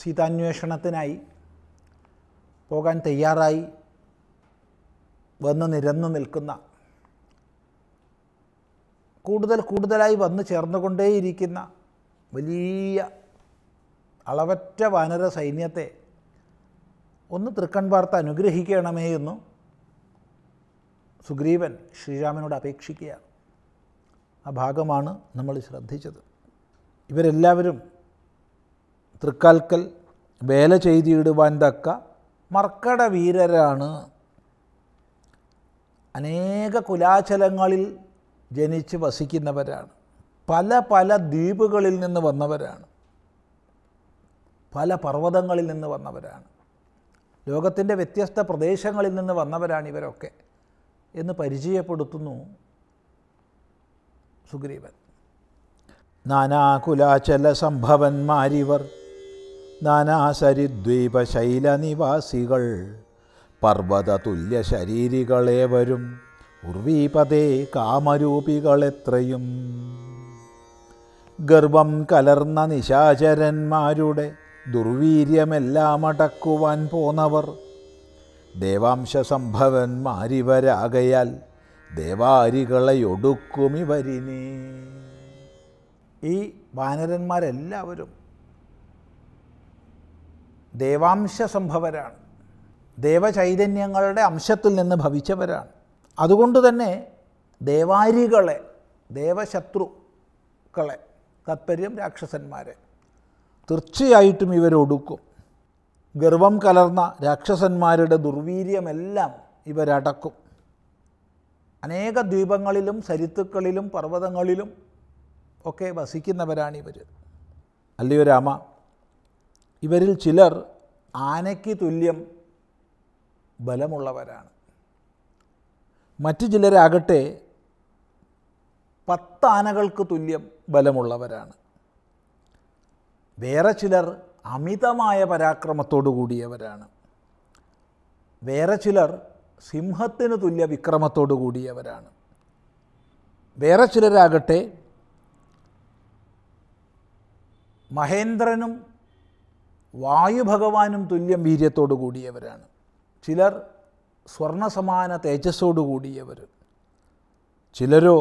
സീതാന്വേഷണത്തിനായി പോകാൻ തയ്യാറായി വന്ന് നിരന്നു നിൽക്കുന്ന കൂടുതൽ കൂടുതലായി വന്നു ചേർന്നുകൊണ്ടേയിരിക്കുന്ന വലിയ അളവറ്റ വാനര സൈന്യത്തെ ഒന്ന് തൃക്കൺ വാർത്ത അനുഗ്രഹിക്കണമേ എന്നു സുഗ്രീവൻ ശ്രീരാമനോട് അപേക്ഷിക്കുകയാണ് ആ ഭാഗമാണ് നമ്മൾ ശ്രദ്ധിച്ചത് ഇവരെല്ലാവരും തൃക്കാൽക്കൽ വേല ചെയ്തിടുവാൻ തക്ക മർക്കട വീരരാണ് അനേക കുലാചലങ്ങളിൽ ജനിച്ച് വസിക്കുന്നവരാണ് പല പല ദ്വീപുകളിൽ നിന്ന് വന്നവരാണ് പല പർവ്വതങ്ങളിൽ നിന്ന് വന്നവരാണ് ലോകത്തിൻ്റെ വ്യത്യസ്ത പ്രദേശങ്ങളിൽ നിന്ന് വന്നവരാണ് ഇവരൊക്കെ എന്ന് പരിചയപ്പെടുത്തുന്നു സുഗ്രീവൻ നാനാകുലാചല സംഭവന്മാരിവർ നാനാശരിദ്വീപശൈലനിവാസികൾ പർവ്വതതുല്യ വരും ഉർവീപതേ കാമരൂപികളെത്രയും ഗർവം കലർന്ന നിശാചരന്മാരുടെ ദുർവീര്യമെല്ലാം അടക്കുവാൻ പോന്നവർ ദേവാംശസംഭവന്മാരിവരാകയാൽ ദേവാരികളെയൊടുക്കുമിവരിനെ ഈ വാനരന്മാരെല്ലാവരും ദേവാംശ സംഭവരാണ് ദേവചൈതന്യങ്ങളുടെ അംശത്തിൽ നിന്ന് ഭവിച്ചവരാണ് അതുകൊണ്ട് തന്നെ ദേവാരികളെ ദേവശത്രുക്കളെ താത്പര്യം രാക്ഷസന്മാരെ തീർച്ചയായിട്ടും ഇവരൊടുക്കും ഗർവം കലർന്ന രാക്ഷസന്മാരുടെ ദുർവീര്യമെല്ലാം ഇവരടക്കും അനേക ദ്വീപങ്ങളിലും സരിത്തുക്കളിലും പർവ്വതങ്ങളിലും ഒക്കെ വസിക്കുന്നവരാണിവർ അല്ലയോ രാമ ഇവരിൽ ചിലർ ആനയ്ക്ക് തുല്യം ബലമുള്ളവരാണ് മറ്റു ചിലരാകട്ടെ പത്താനകൾക്ക് തുല്യം ബലമുള്ളവരാണ് വേറെ ചിലർ അമിതമായ പരാക്രമത്തോടു കൂടിയവരാണ് വേറെ ചിലർ സിംഹത്തിന് തുല്യ വിക്രമത്തോടു കൂടിയവരാണ് വേറെ ചിലരാകട്ടെ മഹേന്ദ്രനും വായുഭഗവാനും തുല്യം വീര്യത്തോടു കൂടിയവരാണ് ചിലർ സ്വർണസമാന തേജസ്സോടു കൂടിയവർ ചിലരോ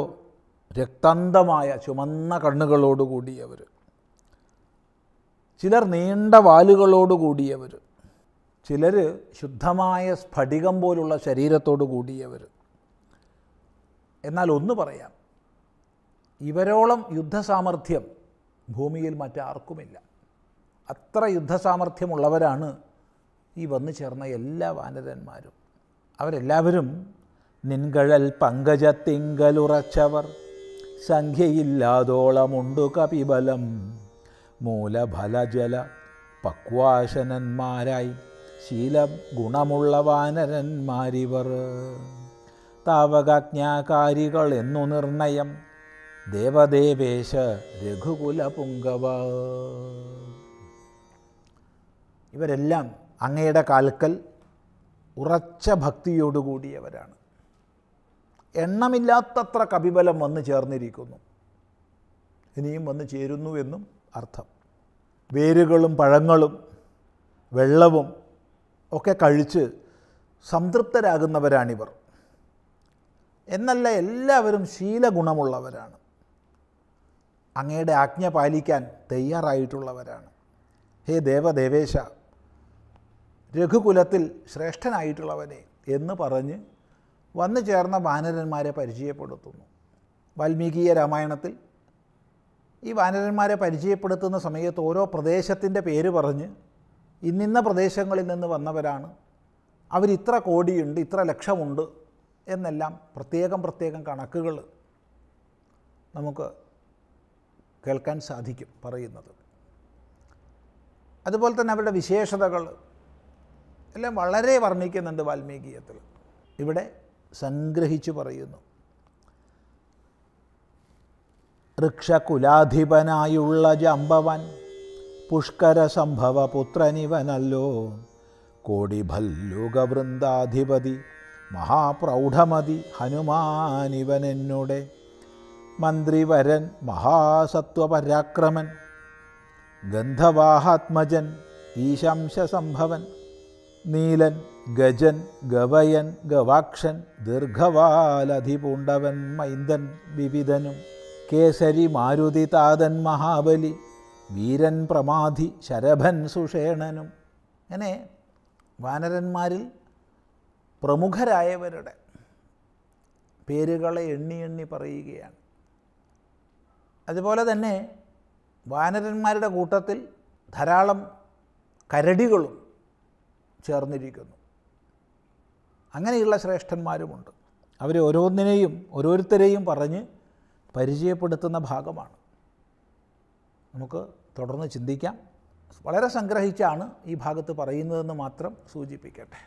രക്തന്തമായ ചുമന്ന കണ്ണുകളോടു കൂടിയവർ ചിലർ നീണ്ട വാലുകളോടു കൂടിയവർ ചിലർ ശുദ്ധമായ സ്ഫടികം പോലുള്ള ശരീരത്തോടു കൂടിയവർ എന്നാൽ ഒന്ന് പറയാം ഇവരോളം യുദ്ധസാമർഥ്യം ഭൂമിയിൽ മറ്റാർക്കുമില്ല അത്ര യുദ്ധസാമർഥ്യമുള്ളവരാണ് ഈ വന്നു ചേർന്ന എല്ലാ വാനരന്മാരും അവരെല്ലാവരും നിൻകഴൽ തിങ്കലുറച്ചവർ സംഖ്യയില്ലാതോളമുണ്ടു കപിബലം മൂലഫലജല പക്വാശനന്മാരായി ശീല ഗുണമുള്ള വാനരന്മാരിവർ താവകാജ്ഞാകാരികൾ എന്നു നിർണയം ദേവദേവേശ പുങ്കവ ഇവരെല്ലാം അങ്ങയുടെ കാൽക്കൽ ഉറച്ച ഭക്തിയോടുകൂടിയവരാണ് എണ്ണമില്ലാത്തത്ര കപിബലം വന്നു ചേർന്നിരിക്കുന്നു ഇനിയും വന്നു ചേരുന്നു എന്നും അർത്ഥം വേരുകളും പഴങ്ങളും വെള്ളവും ഒക്കെ കഴിച്ച് സംതൃപ്തരാകുന്നവരാണിവർ എന്നല്ല എല്ലാവരും ശീലഗുണമുള്ളവരാണ് അങ്ങയുടെ ആജ്ഞ പാലിക്കാൻ തയ്യാറായിട്ടുള്ളവരാണ് ഹേ ദേവദേവേശ രഘുകുലത്തിൽ ശ്രേഷ്ഠനായിട്ടുള്ളവനെ എന്ന് പറഞ്ഞ് വന്നു ചേർന്ന വാനരന്മാരെ പരിചയപ്പെടുത്തുന്നു വാൽമീകീയ രാമായണത്തിൽ ഈ വാനരന്മാരെ പരിചയപ്പെടുത്തുന്ന സമയത്ത് ഓരോ പ്രദേശത്തിൻ്റെ പേര് പറഞ്ഞ് ഇന്നിന്ന പ്രദേശങ്ങളിൽ നിന്ന് വന്നവരാണ് അവരിത്ര കോടിയുണ്ട് ഇത്ര ലക്ഷമുണ്ട് എന്നെല്ലാം പ്രത്യേകം പ്രത്യേകം കണക്കുകൾ നമുക്ക് കേൾക്കാൻ സാധിക്കും പറയുന്നത് അതുപോലെ തന്നെ അവരുടെ വിശേഷതകൾ എല്ലാം വളരെ വർണ്ണിക്കുന്നുണ്ട് വാൽമീകിയത്തിൽ ഇവിടെ സംഗ്രഹിച്ചു പറയുന്നു ഋക്ഷകുലാധിപനായുള്ള ജംബവൻ പുഷ്കര സംഭവ പുത്രനിവനല്ലോ കോടിഭല്ലുകവൃന്ദാധിപതി മഹാപ്രൗഢമതി ഹനുമാനിവനെന്നുടെ മന്ത്രിവരൻ മഹാസത്വപരാക്രമൻ ഗന്ധവാഹാത്മജൻ ഈശംശസംഭവൻ നീലൻ ഗജൻ ഗവയൻ ഗവാക്ഷൻ ദീർഘവാലധിപുണ്ടവൻ മൈന്ദൻ വിവിധനും കേസരി മാരുതി താതൻ മഹാബലി വീരൻ പ്രമാധി ശരഭൻ സുഷേണനും അങ്ങനെ വാനരന്മാരിൽ പ്രമുഖരായവരുടെ പേരുകളെ എണ്ണി എണ്ണി പറയുകയാണ് അതുപോലെ തന്നെ വാനരന്മാരുടെ കൂട്ടത്തിൽ ധാരാളം കരടികളും ചേർന്നിരിക്കുന്നു അങ്ങനെയുള്ള ശ്രേഷ്ഠന്മാരുമുണ്ട് അവരെ ഓരോന്നിനെയും ഓരോരുത്തരെയും പറഞ്ഞ് പരിചയപ്പെടുത്തുന്ന ഭാഗമാണ് നമുക്ക് തുടർന്ന് ചിന്തിക്കാം വളരെ സംഗ്രഹിച്ചാണ് ഈ ഭാഗത്ത് പറയുന്നതെന്ന് മാത്രം സൂചിപ്പിക്കട്ടെ